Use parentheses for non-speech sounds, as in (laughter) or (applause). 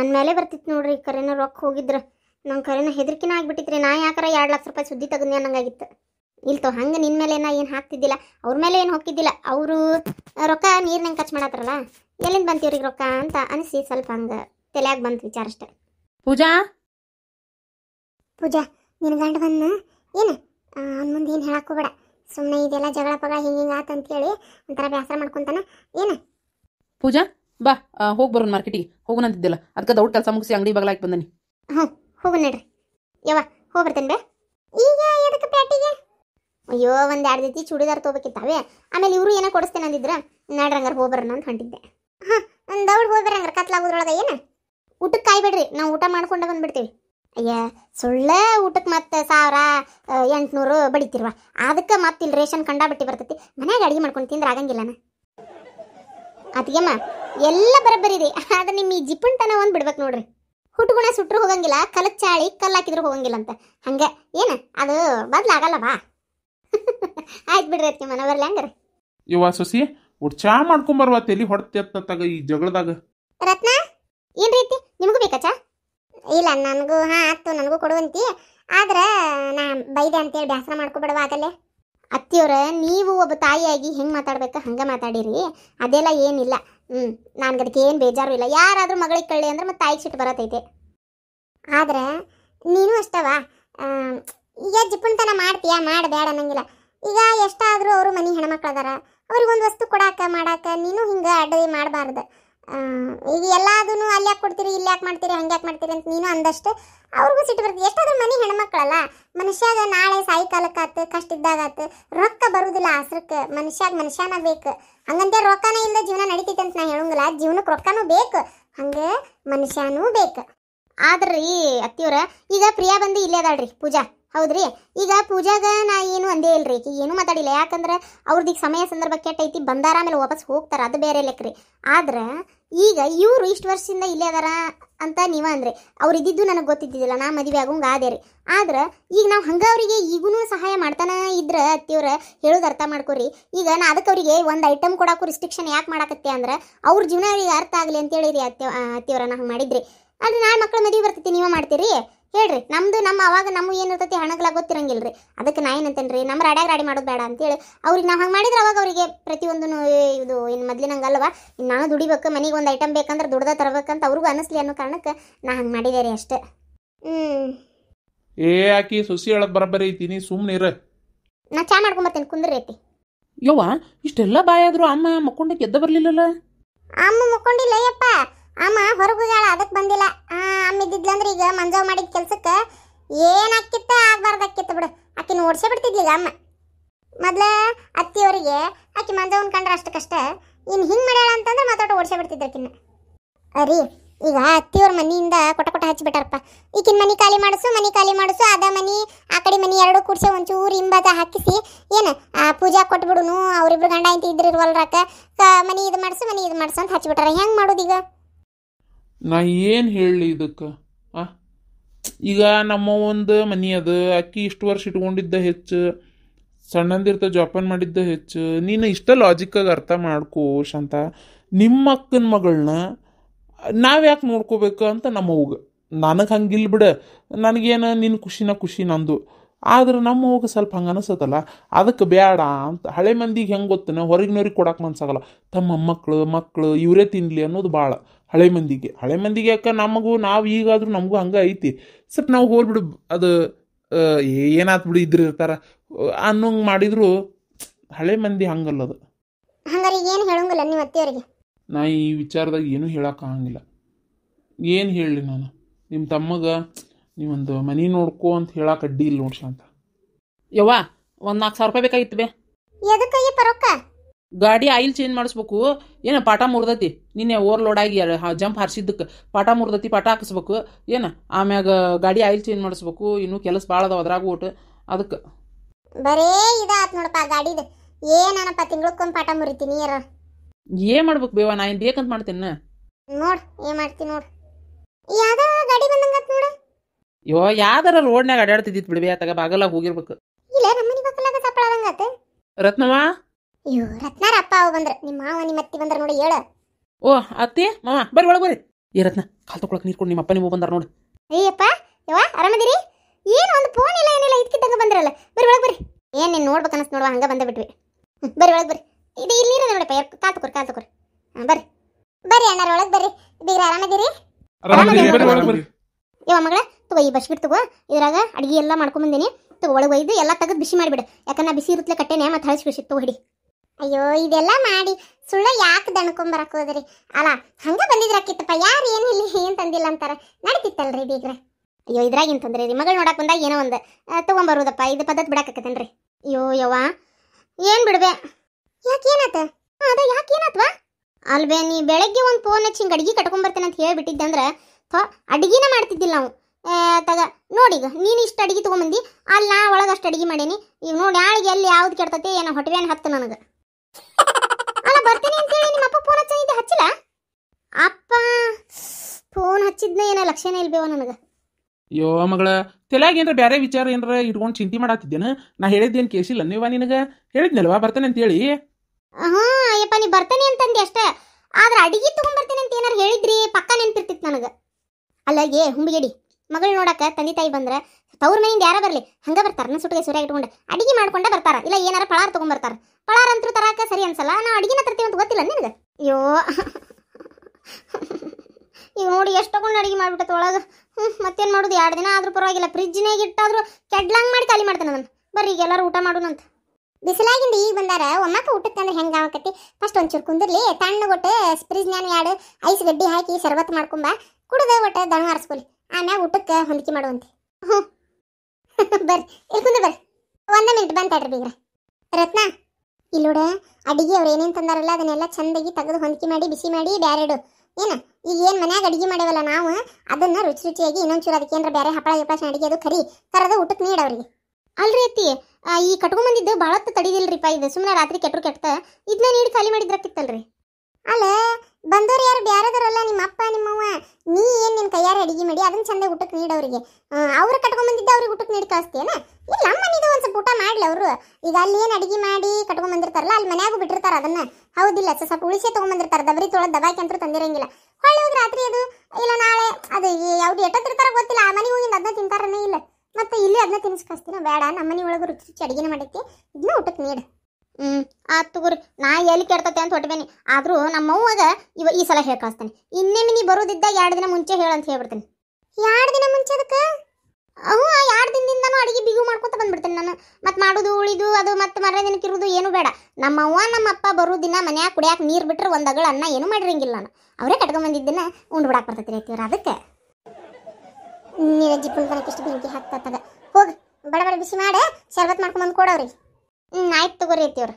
ನನ್ನ ಮೇಲೆ ಬರ್ತಿತ್ತು ನೋಡ್ರಿ ಕರೆನ ರೊಕ್ಕ ಹೋಗಿದ್ರೆ ನಂಗೆ ಕರೆನ ಹೆದರಿಕಿನ ಆಗಿಬಿಟ್ಟಿತ್ರಿ ನಾ ಯಾಕಾರ ಎರಡು ಲಕ್ಷ ರೂಪಾಯಿ ಸುದ್ದಿ ತೆಗೆದ್ನಿ ಅನ್ನಂಗಾಗಿತ್ತು ಇಲ್ತೋ ಹಂಗೆ ನಿನ್ನ ಮೇಲೆ ನಾ ಏನು ಹಾಕ್ತಿದ್ದಿಲ್ಲ ಅವ್ರ ಮೇಲೆ ಏನು ಹೋಗ್ತಿದ್ದಿಲ್ಲ ಅವರು ರೊಕ್ಕ ನೀರಿನಂಗೆ ಖರ್ಚು ಮಾಡತ್ತಾರಲ್ಲ ಎಲ್ಲಿಂದ ಬಂತೀವ್ರಿಗೆ ರೊಕ್ಕ ಅಂತ ಅನಿಸಿ ಸ್ವಲ್ಪ ಹಂಗೆ ತಲೆಯಾಗಿ ಬಂತು ವಿಚಾರ ಪೂಜಾ ಪೂಜಾ ನಿನ್ನ ಗಂಡ ಬಂದ ಏನು ಅವ್ನ ಮುಂದೆ ಏನು ಹೋಗಬೇಡ ಸುಮ್ಮನೆ ಇದೆಲ್ಲ ಜಗಳ ಪಗಳ ಹಿಂಗೆ ಹಿಂಗೆ ಹೇಳಿ ಒಂಥರ ಬೇಸರ ಮಾಡ್ಕೊತಾನ ಏನು ಪೂಜಾ ಬಾ ಹೋಗಿ ಬರೋಣ ಮಾರ್ಕೆಟಿಗೆ ಹೋಗೋಣ ಅದಕ್ಕೆ ದೌಡ್ ಕೆಲಸ ಮುಗಿಸಿ ಅಂಗಡಿ ಬಗಲಾಗಿ ಬಂದನಿ ಹ್ಞೂ ಹೋಗೋಣ ನಡ್ರಿ ಯವ್ವ ಹೋಗಿ ಬರ್ತೇನೆ ಬೇ ಈಗ ಎದಕ್ಕೆ ಪ್ಯಾಟಿಗೆ ಅಯ್ಯೋ ಒಂದು ಎರಡು ಜೊತೆ ಚೂಡಿದಾರ್ ತೊಗೋಬೇಕಿತ್ತಾವೆ ಆಮೇಲೆ ಇವರು ಏನೋ ಕೊಡಿಸ್ತೇನೆ ಅಂದಿದ್ರ ನಡ್ರಂಗಾರ ಹೋಗ್ಬರೋಣ ಅಂತ ಹೊಂಟಿದ್ದೆ ಹಾಂ ಒಂದು ದೌಡ್ ಹೋಗ್ಬರಂಗಾರ ಕತ್ಲಾಗೋದ್ರೊಳಗೆ ಏನು ಊಟಕ್ಕೆ ಕಾಯ್ಬೇಡ್ರಿ ನಾವು ಊಟ ಮಾಡ್ಕೊಂಡೆ ಬಂದ್ಬಿಡ್ತೀವಿ ಅಯ್ಯ ಸುಳ್ಳ ಊಟಕ್ಕೆ ಮತ್ತೆ ಸಾವಿರ ಎಂಟುನೂರು ಬಡಿತಿರ್ವ ಅದಕ್ಕೆ ಮತ್ತೆ ಇಲ್ಲಿ ರೇಷನ್ ಕಂಡ ಬಿಟ್ಟು ಬರ್ತೈತಿ ಮನ್ಯಾಗ ಅಡುಗೆ ಮಾಡ್ಕೊಂಡು ತಿಂದ್ರೆ ಆಗಂಗಿಲ್ಲನ ಅದಿಗೆಮ್ಮ ಎಲ್ಲ ಬರಬ್ಬರಿ ಇದೆ ಆದ್ರೆ ನಿಮ್ಮ ಈ ಜಿಪ್ಪಣ್ತನ ಒಂದು ಬಿಡ್ಬೇಕು ನೋಡ್ರಿ ಹುಟ್ಟುಗುಣ ಸುಟ್ಟರು ಹೋಗಂಗಿಲ್ಲ ಕಲಚಾಳಿ ಚಾಳಿ ಹಾಕಿದ್ರು ಹೋಗಂಗಿಲ್ಲ ಅಂತ ಹಂಗೆ ಏನ ಅದು ಬದಲಾಗಲ್ಲ ಬಾ (laughs) ಆಯ್ತು ಬಿಡ್ರಿ ಅದಕ್ಕೆ ಮನ ಬರಲಿ ಹಂಗಾರೆ ಇವ ಸೊಸಿ ಒಟ್ಟು ಚಾ ಮಾಡ್ಕೊಂಬರುವ ತಲೆ ತಗ ಈ ಜಗಳದಾಗ ರತ್ನ ಏನ್ ರೀತಿ ನಿಮಗೂ ಬೇಕಾ ಚಾ ಇಲ್ಲ ನನಗೂ ಹಾ ಆತು ನನಗೂ ಕೊಡುವಂತಿ ಆದ್ರೆ ನಾ ಬೈದೆ ಅಂತೇಳಿ ಬ್ಯಾಸರ ಬಿಡವಾ ಆಗಲ್ಲೇ ಅತ್ತಿಯವರ ನೀವು ಒಬ್ಬ ತಾಯಿಯಾಗಿ ಹೆಂಗೆ ಮಾತಾಡ್ಬೇಕು ಹಂಗ ಮಾತಾಡಿರಿ ಅದೆಲ್ಲ ಏನಿಲ್ಲ ಹ್ಮ್ ನನಗೆ ಅದಕ್ಕೆ ಏನು ಬೇಜಾರು ಇಲ್ಲ ಯಾರಾದರೂ ಮಗಳಿಗೆ ಕಳ್ಳಿ ಅಂದ್ರೆ ಮತ್ತೆ ತಾಯಿಗೆ ಸಿಟ್ಟು ಬರತೈತೆ ಆದ್ರೆ ನೀನು ಅಷ್ಟವ ಈಗ ಜಿಪ್ಪುಣ್ತನ ಮಾಡ್ತೀಯಾ ಮಾಡಬೇಡ ಅನ್ನಂಗಿಲ್ಲ ಈಗ ಎಷ್ಟಾದರೂ ಅವರು ಮನೆ ಹೆಣ್ಮಕ್ಳು ಅದಾರ ಅವ್ರಿಗೊಂದು ವಸ್ತು ಕೊಡಾಕ ಮಾಡಾಕ ನೀನು ಹಿಂಗೆ ಅಡ್ಡಿ ಮಾಡಬಾರ್ದು ಈಗ ಎಲ್ಲದೂ ಅಲ್ಲಿ ಯಾಕೆ ಕೊಡ್ತೀರಿ ಇಲ್ಲಿ ಯಾಕೆ ಮಾಡ್ತೀರಿ ಹಂಗೆ ಯಾಕೆ ಮಾಡ್ತೀರಿ ಅಂತ ನೀನು ಅಂದಷ್ಟು ಅವ್ರಿಗೂ ಸಿಟ್ಟು ಬರ್ತೀವಿ ಎಷ್ಟಾದ್ರೂ ಮನೆ ಹೆಣ್ಮಕ್ಳಲ್ಲ ಮನುಷ್ಯಾಗ ನಾಳೆ ಕಷ್ಟ ಇದ್ದಾಗತ್ತು ರೊಕ್ಕ ಬರುವುದಿಲ್ಲ ಆಸ್ರಕ್ಕೆ ಮನುಷ್ಯಾಗ ಮನುಷ್ಯನ ಬೇಕು ಹಂಗಂತೆ ರೊಕ್ಕನೇ ಇಲ್ಲ ಜೀವನ ನಡೀತೈತೆ ಅಂತ ನಾ ಹೇಳಂಗಿಲ್ಲ ಜೀವನಕ್ಕೆ ರೊಕ್ಕನೂ ಬೇಕು ಹಂಗೆ ಮನುಷ್ಯನೂ ಬೇಕು ಆದ್ರಿ ಅತ್ತಿಯವ್ರ ಈಗ ಪ್ರಿಯಾ ಬಂದು ಇಲ್ಲೇ ಅದಾಳ್ರಿ ಪೂಜಾ ಹೌದ್ರಿ ಈಗ ಪೂಜಾಗ ನಾ ಏನು ಅಂದೇ ಇಲ್ಲ ರೀ ಏನು ಮಾತಾಡಿಲ್ಲ ಯಾಕಂದ್ರೆ ಈಗ ಸಮಯ ಸಂದರ್ಭ ಕೆಟ್ಟೈತಿ ಬಂದಾರ ಆಮೇಲೆ ವಾಪಸ್ ಹೋಗ್ತಾರೆ ಅದು ಬೇರೆ ರೀ ಆದ್ರೆ ಈಗ ಇವರು ಇಷ್ಟು ವರ್ಷದಿಂದ ಇಲ್ಲೇ ಅದಾರ ಅಂತ ನೀವ ಅಂದ್ರೆ ಅವ್ರ ಇದ್ದಿದ್ದು ನನಗೆ ಗೊತ್ತಿದ್ದಿದ್ದಿಲ್ಲ ನಾ ಮದುವೆ ಆಗೋಂಗ ಆದೆ ರೀ ಆದ್ರೆ ಈಗ ನಾವು ಹಂಗ ಅವರಿಗೆ ಈಗೂ ಸಹಾಯ ಮಾಡ್ತಾನೆ ಇದ್ರೆ ಅತ್ತಿಯವ್ರ ಹೇಳೋದು ಅರ್ಥ ಮಾಡ್ಕೊರಿ ಈಗ ನಾ ಅದಕ್ಕೆ ಅವರಿಗೆ ಒಂದು ಐಟಮ್ ಕೊಡೋಕ್ಕೂ ರಿಸ್ಟ್ರಿಕ್ಷನ್ ಯಾಕೆ ಮಾಡಾಕತ್ತೆ ಅಂದ್ರೆ ಅವ್ರ ಜೀವನ ಅವರಿಗೆ ಅರ್ಥ ಆಗಲಿ ಅಂತ ರೀ ಅತ್ತಿಯವರ ಅತ್ತಿಯವ್ರ ನಾ ಮಾಡಿದ್ರಿ ಆದ್ರೆ ನಾಳೆ ಮಕ್ಕಳ ಮದುವೆ ಬರ್ತೈತಿ ನೀವೇ ಮಾಡ್ತೀರಿ ಹೇಳ್ರಿ ನಮ್ದು ನಮ್ಮ ಅವಾಗ ನಮ್ಮ ಏನಿರ್ತೈತಿ ಹಣಗಳ ಗೊತ್ತಿರಂಗಿಲ್ರಿ ಅದಕ್ಕೆ ನಾ ರೀ ನಮ್ಮ ರಾಡ್ಯಾಗ ರಾಡಿ ಮಾಡೋದು ಬೇಡ ಅಂತೇಳಿ ಅವ್ರಿಗೆ ನಾವು ಹಂಗೆ ಮಾಡಿದ್ರೆ ಅವಾಗ ಅವರಿಗೆ ಪ್ರತಿಯೊಂದು ಇದು ಏನು ಮೊದ್ಲಿನಂಗಲ್ವ ನಾನು ದುಡಿಬೇಕು ಮನೆಗೆ ಒಂದು ಐಟಮ್ ಬೇಕಂದ್ರೆ ದುಡ್ದ ತರಬೇಕಂತ ಅವ್ರಿಗೂ ಅನಿಸ್ಲಿ ಅನ್ನೋ ಕಾರಣಕ್ಕೆ ನಾ ಹಂಗೆ ಮಾಡಿದೆ ರೀ ಅಷ್ಟೇ ಏ ಆಕಿ ಸುಸಿ ಹೇಳೋದು ಬರಬರಿ ಐತಿ ನೀ ಸುಮ್ಮನೆ ಇರ ನಾ ಚಾ ಮಾಡ್ಕೊಂಬರ್ತೇನೆ ಕುಂದ್ರಿ ಐತಿ ಯವ್ವ ಇಷ್ಟೆಲ್ಲ ಬಾಯಾದ್ರು ಅಮ್ಮ ಮಕ್ಕೊಂಡಕ್ಕೆ ಎದ್ದ ಬರಲಿಲ್ಲಲ್ಲ ಅಮ್ಮ ಮಕ್ಕೊಂಡಿಲ್ಲ ಅಯ್ಯಪ್ಪ ಅಮ್ಮ ಹೊರಗೆ ಅದಕ್ಕೆ ಬಂದಿಲ್ಲ ಆ ಆರಾಮ್ ಅಂದ್ರೆ ಈಗ ಮಂಜಾವ್ ಮಾಡಿದ ಕೆಲ್ಸಕ್ಕೆ ಏನ್ ಆಕಿತ್ತ ಆಗ್ಬಾರ್ದ ಬಿಡು ಆಕಿನ ಓಡಿಸೇ ಬಿಡ್ತಿದ್ಲೀಗ ಅಮ್ಮ ಮೊದ್ಲ ಅತ್ತಿಯವರಿಗೆ ಆಕಿ ಮಂಜಾವ್ನ ಕಂಡ್ರೆ ಅಷ್ಟು ಕಷ್ಟ ಇನ್ನು ಹಿಂಗ್ ಮಾಡ್ಯಾಳ ಅಂತಂದ್ರೆ ಮತ್ತೊಟ್ಟು ಓಡ್ಸೆ ಬಿಡ್ತಿದ್ರು ಆಕಿನ ಅರಿ ಈಗ ಅತ್ತಿಯವ್ರ ಮನೆಯಿಂದ ಕೊಟ್ಟ ಕೊಟ್ಟ ಹಚ್ಚಿಬಿಟ್ಟಾರಪ್ಪ ಈಕಿನ ಮನೆ ಖಾಲಿ ಮಾಡಿಸು ಮನೆ ಖಾಲಿ ಮಾಡಿಸು ಅದ ಮನಿ ಆ ಕಡೆ ಮನೆ ಎರಡು ಕೂಡಿಸಿ ಒಂಚೂರು ಹಿಂಬದ ಹಾಕಿಸಿ ಏನು ಆ ಪೂಜಾ ಕೊಟ್ಬಿಡುನು ಅವ್ರಿಬ್ರು ಗಂಡ ಇಂತ ಇದ್ರಿರ್ವಲ್ರಾಕ ಮನೆ ಇದು ಮಾಡಿಸು ಮನೆ ಇದು ಮಾಡಿಸು ಅಂತ ಹಚ್ಚಿಬಿಟ್ಟಾರ ಹೆಂಗೆ ಮಾಡೋದು ಈಗ ನಾ ಏನು ಹೇಳಲಿ ಇದಕ್ಕೆ ಆ ಈಗ ನಮ್ಮ ಒಂದು ಮನೆ ಅದ ಅಕ್ಕಿ ಇಷ್ಟು ವರ್ಷ ಇಟ್ಕೊಂಡಿದ್ದ ಹೆಚ್ಚು ಸಣ್ಣಂದಿರ್ತ ಜಾಪನ್ ಮಾಡಿದ್ದ ಹೆಚ್ಚು ನೀನು ಇಷ್ಟ ಲಾಜಿಕ್ಕಾಗಿ ಅರ್ಥ ಮಾಡ್ಕೋ ಅಂತ ನಿಮ್ಮ ಅಕ್ಕನ ಮಗಳನ್ನ ನಾವು ಯಾಕೆ ನೋಡ್ಕೋಬೇಕು ಅಂತ ನಮ್ಮವ್ಗೆ ನನಗೆ ಹಂಗಿಲ್ಲ ಬಿಡ ನನಗೇನು ನಿನ್ನ ಖುಷಿನ ಖುಷಿ ನಂದು ಆದ್ರೆ ನಮ್ಮ ಹೋಗ ಸ್ವಲ್ಪ ಹಂಗೆ ಅನಿಸತ್ತಲ್ಲ ಅದಕ್ಕೆ ಬೇಡ ಅಂತ ಹಳೆ ಮಂದಿಗೆ ಹೆಂಗೆ ಗೊತ್ತನ ಹೊರಗಿನವ್ರಿಗೆ ಕೊಡಕ್ಕೆ ಮನ್ಸಾಗಲ್ಲ ತಮ್ಮ ಮಕ್ಕಳು ಮಕ್ಕಳು ಇವರೇ ತಿನ್ನಲಿ ಅನ್ನೋದು ಭಾಳ ಹಳೆ ಮಂದಿಗೆ ಹಳೆ ಮಂದಿಗೆ ಯಾಕೆ ನಮಗೂ ನಾವು ಈಗಾದರೂ ನಮಗೂ ಹಂಗೆ ಐತಿ ಸ್ವಲ್ಪ ನಾವು ಹೋಗ್ಬಿಡು ಅದು ಏನಾತ್ ಬಿಡು ಇದ್ರ ಇರ್ತಾರ ಅನ್ನೋಂಗೆ ಮಾಡಿದ್ರು ಹಳೆ ಮಂದಿ ಹಂಗಲ್ಲ ಅದು ಹಂಗಾರೆ ಏನು ಹೇಳಂಗಿಲ್ಲ ನೀವು ಅತ್ತೆಯವರಿಗೆ ನಾ ಈ ವಿಚಾರದಾಗ ಏನೂ ಹೇಳೋಕ್ಕಾಗಂಗಿಲ್ಲ ಏನು ಹೇಳಲಿ ನಾನು ನಿಮ್ಮ ತಮ್ಮಗೆ ನೀವೊಂದು ಮನೆ ನೋಡ್ಕೋ ಅಂತ ಹೇಳಕ್ಕೆ ಅಡ್ಡಿ ಇಲ್ಲ ನೋಡ್ಸ ಅಂತ ಯವ್ವ ಒಂದು ನಾಲ್ಕು ಸಾವಿರ ರೂಪಾಯಿ ಬೇಕಾಗಿತ್ತು ಬೇ ಎದಕ್ಕಯ್ಯ ಪರೋಕ್ಕ ಗಾಡಿ ಆಯಿಲ್ ಚೇಂಜ್ ಮಾಡಿಸ್ಬೇಕು ಏನು ಪಾಠ ಮುರ್ದತಿ ನಿನ್ನೆ ಓವರ್ಲೋಡ್ ಆಗಿ ಜಂಪ್ ಹಾರಿಸಿದ್ದಕ್ಕೆ ಪಾಠ ಮುರ್ದತಿ ಪಾಠ ಹಾಕಿಸ್ಬೇಕು ಏನು ಆಮ್ಯಾಗ ಗಾಡಿ ಆಯಿಲ್ ಚೇಂಜ್ ಮಾಡಿಸ್ಬೇಕು ಇನ್ನೂ ಕೆಲಸ ಭಾಳ ಅದಾವ ಅದ್ರಾಗ ಒಟ್ಟು ಅದಕ್ಕೆ ಬರೇ ಇದಾತ್ ನೋಡಪ್ಪ ಗಾಡಿದು ಏನಪ್ಪ ತಿಂಗಳಕ್ಕೊಂದು ಪಾಠ ಮುರಿತೀನಿ ಯಾರ ಏನ್ ಮಾಡ್ಬೇಕು ಬೇವ ನಾ ಏನು ಬೇಕಂತ ಮಾಡ್ತೀನಿ ನೋಡ್ ಏನು ಮಾಡ್ತೀನಿ ನೋಡ್ ಯಾದ ಗಾಡಿ ಬಂದಂಗತ್ ನೋಡ ಯೋ ಯಾವ್ದಾರ ರೋಡ್ನಾಗ ಅಡ್ಡಾಡ್ತಿದ್ದಿತ್ತು ಬಿಡ್ಬೇ ಆತಾಗ ಬಾಗಲ ಹೋಗಿರ್ಬೇಕು ಇಲ್ಲ ನಮ್ಮನಿ ಬಾಗಲಾಗ ಸಪ್ಪಳದಂಗತ್ತೆ ರತ್ನವಾ ಇವ್ ರತ್ನಾರ ಅಪ್ಪ ಅವ ಬಂದ್ರ ನಿಮ್ಮ ಮಾವ ನಿಮ್ಮ ಅತ್ತಿ ಬಂದ್ರ ನೋಡಿ ಹೇಳ ಓ ಅತ್ತಿ ಮಾವ ಬರ್ರಿ ಒಳಗೆ ಬರ್ರಿ ಏ ರತ್ನ ಕಾಲ್ ತಕೊಳಕ್ ನೀರು ನಿಮ್ಮ ಅಪ್ಪ ನಿಮ್ಮ ಬಂದಾರ ನೋಡಿ ಅಯ್ಯಪ್ಪ ಯವ್ವ ಆರಾಮದಿರಿ ಏನು ಒಂದು ಫೋನ್ ಇಲ್ಲ ಏನಿಲ್ಲ ಇದ್ಕಿದ್ದಂಗ ಬಂದ್ರಲ್ಲ ಬರ್ರಿ ಒಳಗೆ ಬರ್ರಿ ಏನ್ ನೀನ್ ನೋಡ್ಬೇಕು ಅನಸ್ತ ನೋಡುವ ಹಂಗ ಬಂದ ಬಿಟ್ವಿ ಬರ್ರಿ ಒಳಗೆ ಬರ್ರಿ ಇದು ಇಲ್ಲಿ ಇರೋದು ನೋಡಪ್ಪ ಕಾಲ್ ತಕೊರಿ ಕಾಲ್ ತಕೊರಿ ಬರ್ರಿ ಬರ್ರಿ ಅಣ್ಣಾರ ಒಳಗೆ ಬರ್ರಿ ಬೀಗ್ರ ಆರಾಮದಿರಿ ಯವ ಮಗಳ ತಗೋ ಈ ಬಿಟ್ಟು ತಗೋ ಇದ್ರಾಗ ಅಡಿಗೆ ಎಲ್ಲ ಮಾಡ್ಕೊಂಡ್ ಬಂದಿನಿ ತಗೋ ಒಳಗೆ ಒಯ್ದು ಎಲ್ಲ ತೆಗೆದು ಬಿಸಿ ಮಾಡಿಬಿಡು ಯಾಕಂದ್ರೆ ಬಿಸಿ ಇರುತ್ತಲೇ ಕಟ್ಟೆನೆ ಮತ್ತೆ ಹಳಸಿ ಬಿಸಿ ತಗೋ ಹಿಡಿ ಅಯ್ಯೋ ಇದೆಲ್ಲ ಮಾಡಿ ಸುಳ್ಳ ಯಾಕೆ ದಣ್ಕೊಂಬರಕ್ ಹೋದ್ರಿ ಅಲ್ಲ ಹಂಗ ಬಂದಿದ್ರಕ್ಕಿತ್ತಪ್ಪ ಯಾರು ಏನು ಇಲ್ಲಿ ಏನು ತಂದಿಲ್ಲ ಅಂತಾರ ನಡೀತಿತ್ತಲ್ರಿ ಬೀಗ್ರೆ ಅಯ್ಯೋ ಇದ್ರಾಗೇನು ತೊಂದರೆ ರೀ ಮಗಳು ನೋಡಕ್ ಬಂದಾಗ ಏನೋ ಒಂದು ತಗೊಂಬರುದಪ್ಪ ಇದು ಪದ್ಧತಿ ಬಿಡಾಕತ್ತೇನ್ರಿ ಅಯ್ಯೋ ಯವ್ವ ಏನು ಬಿಡ್ಬೆ ಯಾಕೇನಾತ ಅದ ಯಾಕೇನಾತ್ವಾ ಅಲ್ವೇ ನೀ ಬೆಳಗ್ಗೆ ಒಂದು ಫೋನ್ ಹಚ್ಚಿ ಹಿಂಗೆ ಕಟ್ಕೊಂಡ್ ಕಟ್ಕೊಂಬರ್ತೇನೆ ಅಂತ ಹೇಳಿಬಿಟ್ಟಿದ್ದೆ ಅಂದ್ರೆ ಥೋ ಮಾಡ್ತಿದ್ದಿಲ್ಲ ನಾವು ತಗ ನೋಡೀಗ ನೀನು ಇಷ್ಟು ಅಡ್ಗೆ ತೊಗೊಂಬಂದು ಅಲ್ಲಿ ನಾ ಒಳಗೆ ಅಷ್ಟು ಅಡುಗೆ ಮಾಡೀನಿ ಈಗ ನೋಡಿ ಆಳ್ಗೆ ಎಲ್ಲಿ ಯಾವ್ದು ಕೆಡ್ತೈತಿ ಏನೋ ಹೊಟ್ಟೆ ಹತ್ತು ನನಗೆ ಅಲ್ಲ ಬರ್ತೀನಿ ಅಂತ ಹೇಳಿ ನಿಮ್ಮ ಅಪ್ಪ ಫೋನ್ ಹಚ್ಚಿದ್ದೆ ಹಚ್ಚಿಲ್ಲ ಅಪ್ಪ ಫೋನ್ ಹಚ್ಚಿದ್ನ ಏನ ಲಕ್ಷಣ ಇಲ್ಬೇವ ನನಗೆ ಯೋ ಮಗಳ ತಲೆಯಾಗ ಏನ್ರ ಬೇರೆ ವಿಚಾರ ಏನ್ರ ಇಟ್ಕೊಂಡು ಚಿಂತೆ ಮಾಡತ್ತಿದ್ದೇನ ನಾ ಹೇಳಿದ್ದೇನ್ ಕೇಸಿಲ್ಲ ನೀವ ನಿನಗೆ ಹೇಳಿದ್ನಲ್ವಾ ಬರ್ತೇನೆ ಅಂತ ಹೇಳಿ ಹಾ ಅಯ್ಯಪ್ಪ ನೀ ಬರ್ತೇನೆ ಅಂದೆ ಅಷ್ಟೇ ಆದ್ರೆ ಅಡಿಗೆ ತಗೊಂಡ್ ಬರ್ತೇನೆ ಅಂತ ಏನಾರ ಹೇಳಿದ್ರಿ ಪಕ್ಕ ನೆನ್ಪಿರ್ತಿತ್ತು ನನಗೆ ಅಲ್ಲಗೆ ಹುಂಬಿಗೆಡಿ ಮಗಳು ನೋಡಕ್ಕೆ ತಂದೆ ತಾಯಿ ಬಂದ್ರೆ ತವ್ರ ಮನೆಯಿಂದ ಯಾರ ಬರಲಿ ಹಂಗೆ ಬರ್ತಾರೆ ನನ್ನ ಸುಟ್ಟಿಗೆ ಸೂರ್ಯ ಇಟ್ಕೊಂಡು ಅಡಿಗೆ ಮಾಡ್ಕೊಂಡೆ ಬರ್ತಾರ ಇಲ್ಲ ಏನಾರ ಪಳಾರ ತೊಗೊಂಬರ್ತಾರೆ ಪಳಾರ ಅಂತೂ ತರಕ ಸರಿ ಅನ್ಸಲ್ಲ ನಾವು ಅಡಿಗೆನ ತರ್ತೀವಿ ಅಂತ ಗೊತ್ತಿಲ್ಲ ನಿನಗೆ ಅಯ್ಯೋ ಈಗ ನೋಡಿ ಎಷ್ಟು ತಗೊಂಡು ಅಡಿಗೆ ಮಾಡಿಬಿಟ್ಟೆ ಒಳಗೆ ಹ್ಞೂ ಮತ್ತೇನು ಮಾಡೋದು ಎರಡು ದಿನ ಆದರೂ ಪರವಾಗಿಲ್ಲ ಫ್ರಿಜ್ನಾಗ ಇಟ್ಟಾದ್ರೂ ಕೆಡ್ಲಂಗೆ ಮಾಡಿ ಖಾಲಿ ಮಾಡ್ತಾನೆ ನಾನು ಬರ್ರಿ ಈಗ ಎಲ್ಲರೂ ಊಟ ಅಂತ ಬಿಸಿಲಾಗಿಂದ ಈಗ ಬಂದಾರ ಒಮ್ಮಕ್ಕ ಊಟಕ್ಕೆ ಅಂದ್ರೆ ಹೆಂಗೆ ಆಗಕತ್ತಿ ಫಸ್ಟ್ ಒಂಚೂರು ಕುಂದಿರ್ಲಿ ತಣ್ಣಗೊಟ್ಟು ಫ್ರಿಜ್ನಾನು ಎರಡು ಐಸ್ ಗಡ್ಡಿ ಹಾಕಿ ಶರ್ಬತ್ ಮಾಡ್ಕೊಂಬ ಕುಡಿದ ಒಟ್ಟೆ ದಣ ಹಾರಿಸ್ಕೊಳ್ಳಿ ಆಮ್ಯಾಗ ಊಟಕ್ಕೆ ಹೊಂದಿಕೆ ಮಾಡುವಂತೆ ಹ್ಞೂ (laughs) ಬರ್ರಿ ಇಲ್ಕೊಂಡು ಬರ್ರಿ ಒಂದೇ ಮಿನಿಟ್ ಬಂತ ಹೇಳ್ರಿ ಬೀಗ್ರ ರತ್ನ ಇಲ್ಲೂಡ ಅಡಿಗೆ ಅವ್ರು ಏನೇನು ತಂದಾರಲ್ಲ ಅದನ್ನೆಲ್ಲ ಚಂದಾಗಿ ತೆಗೆದು ಹೊಂದಿಕೆ ಮಾಡಿ ಬಿಸಿ ಮಾಡಿ ಬ್ಯಾರೆಡು ಏನು ಈಗ ಏನು ಮನ್ಯಾಗ ಅಡಿಗೆ ಮಾಡೇವಲ್ಲ ನಾವು ಅದನ್ನ ರುಚಿ ರುಚಿಯಾಗಿ ಇನ್ನೊಂಚೂರು ಅದಕ್ಕೆ ಏನಾರ ಬೇರೆ ಹಪ್ಪಳ ಹಪ್ಪಳ ಅಡಿಗೆ ಅದು ಖರಿ ತರದ ಊಟಕ್ಕೆ ನೀಡ ಅವ್ರಿಗೆ ಅಲ್ರಿ ಅತ್ತಿ ಈ ಕಟ್ಕೊಂಬಂದಿದ್ದು ಭಾಳತ್ತು ತಡಿದಿಲ್ರಿಪ್ಪ ಇದು ಸುಮ್ಮನೆ ರಾತ್ರಿ ಕೆಟ್ಟರು ಕೆಟ್ಟ ಇದನ್ನ ನೀಡಿ ಖಾಲಿ ಮಾಡಿದ್ರಾಕಿತ್ತಲ್ರಿ ಅಲ್ಲ ಬಂದವ್ರು ಯಾರು ಬ್ಯಾರದವರಲ್ಲ ನಿಮ್ಮ ಅಪ್ಪ ನಿಮ್ಮವ್ವ ನೀ ಏನು ನಿನ್ನ ಕೈಯಾರ ಅಡಿಗೆ ಮಾಡಿ ಅದನ್ನ ಚಂದ ಊಟಕ್ಕೆ ಅವರು ಅವ್ರು ಬಂದಿದ್ದೆ ಅವ್ರಿಗೆ ಊಟಕ್ಕೆ ನೀಡಿ ಕಳಿಸ್ತೇನೆ ಇಲ್ಲ ನಮ್ಮ ಮನೆದು ಒಂದು ಸ್ವಲ್ಪ ಊಟ ಮಾಡಲಿ ಅವರು ಈಗ ಅಲ್ಲಿ ಏನು ಅಡಿಗೆ ಮಾಡಿ ಬಂದಿರ್ತಾರಲ್ಲ ಅಲ್ಲಿ ಮನ್ಯಾಗೂ ಬಿಟ್ಟಿರ್ತಾರೆ ಅದನ್ನ ಹೌದಿಲ್ಲ ಸ್ವಲ್ಪ ಉಳಿಸೇ ತೊಗೊಂಬಂದಿರ್ತಾರೆ ದಬರಿ ತೊಳೋದು ದಬಾಕಿ ಅಂತೂ ತಂದಿರಂಗಿಲ್ಲ ಹೊಳ್ಳಿ ಹೋದ್ರೆ ರಾತ್ರಿ ಅದು ಇಲ್ಲ ನಾಳೆ ಅದು ಯಾವ್ದು ಎಟ್ಟತ್ತಿರ್ತಾರ ಗೊತ್ತಿಲ್ಲ ಆ ಮನೆಗೆ ಹೋಗಿಂದ ಅದನ್ನ ತಿಂತಾರನೇ ಇಲ್ಲ ಮತ್ತೆ ಇಲ್ಲಿ ಅದನ್ನ ತಿನ್ನಿಸ್ಕಸ್ತೀನಿ ಬೇಡ ನಮ್ಮ ಮನೆ ಒಳಗೆ ರುಚಿ ರುಚಿ ಅಡಿಗೆನ ಮಾಡೈತಿ ಇದನ್ನ ಊಟಕ್ಕೆ ನೀಡು ಹ್ಮ್ ಆತು ತಗೋರಿ ನಾ ಎಲ್ಲಿ ಕೆಡ್ತತೆ ಅಂತ ಹೊಟ್ಟಬೇನಿ ಆದರೂ ನಮ್ಮವ್ವಾಗ ಇವ ಈ ಸಲ ಹೇಳ್ಕಾಸ್ತಾನೆ ಕಳಿಸ್ತಾನೆ ಇನ್ನೇಮಿ ನೀ ಬರೋದಿದ್ದಾಗ ಎರಡು ದಿನ ಮುಂಚೆ ಹೇಳಂತ ಹೇಳ್ಬಿಡ್ತೇನೆ ಎರಡು ದಿನ ಮುಂಚೆ ಅದಕ್ಕೆ ಆ ಎರಡು ದಿನದಿಂದಾನು ಅಡುಗೆ ಬಿಗು ಮಾಡ್ಕೊತ ಬಂದ್ಬಿಡ್ತೇನೆ ನಾನು ಮತ್ತು ಮಾಡೋದು ಉಳಿದು ಅದು ಮತ್ತು ಮರ ಇರೋದು ಏನು ಬೇಡ ನಮ್ಮ ಅಪ್ಪ ಬರೋ ದಿನ ಮನ್ಯಾಗ ಕುಡಿಯಾಕ ನೀರು ಬಿಟ್ರೆ ಒಂದು ಅಗಳ ಅನ್ನ ಏನು ಮಾಡಿರಂಗಿಲ್ಲ ನಾನು ಅವರೇ ಕಟ್ಕೊಂಬಂದಿದ್ದನ್ನ ಉಂಡು ಬಿಡಾಕೆ ಬರ್ತೈತಿ ರೀತಿಯವ್ರು ಅದಕ್ಕೆ ನೀರಜ್ಜಿ ಪುಲ್ಕನಕ್ಕೆ ಇಷ್ಟು ಬೆಂಕಿ ಹಾಕ್ತದ ಹೋಗಿ ಬಡ ಬಡ ಬಿಸಿ ಮಾಡಿ ಶರ್ಬತ್ ಮಾಡ್ಕೊಂಬಂದು ಕೊಡೋರಿ ಹ್ಞೂ ಆಯ್ತು ತಗೋರಿ ಐತಿವ್ರ